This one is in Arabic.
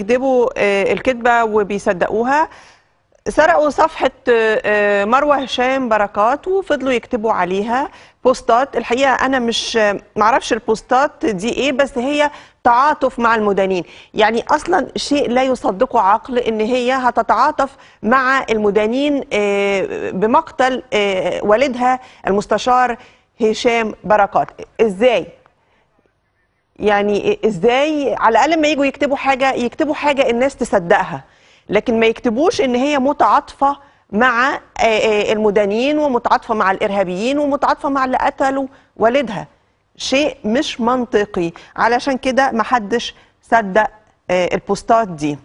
بيكذبوا آه، الكذبه وبيصدقوها سرقوا صفحه آه، آه، مروه هشام بركات وفضلوا يكتبوا عليها بوستات الحقيقه انا مش معرفش البوستات دي ايه بس هي تعاطف مع المدانين يعني اصلا شيء لا يصدقه عقل ان هي هتتعاطف مع المدانين بمقتل والدها المستشار هشام بركات ازاي يعني ازاي على الاقل لما يجوا يكتبوا حاجه يكتبوا حاجه الناس تصدقها لكن ما يكتبوش ان هي متعاطفه مع آه، آه، المدانين ومتعاطفه مع الارهابيين ومتعاطفه مع اللي قتلوا والدها شيء مش منطقي علشان كده محدش صدق آه، البوستات دي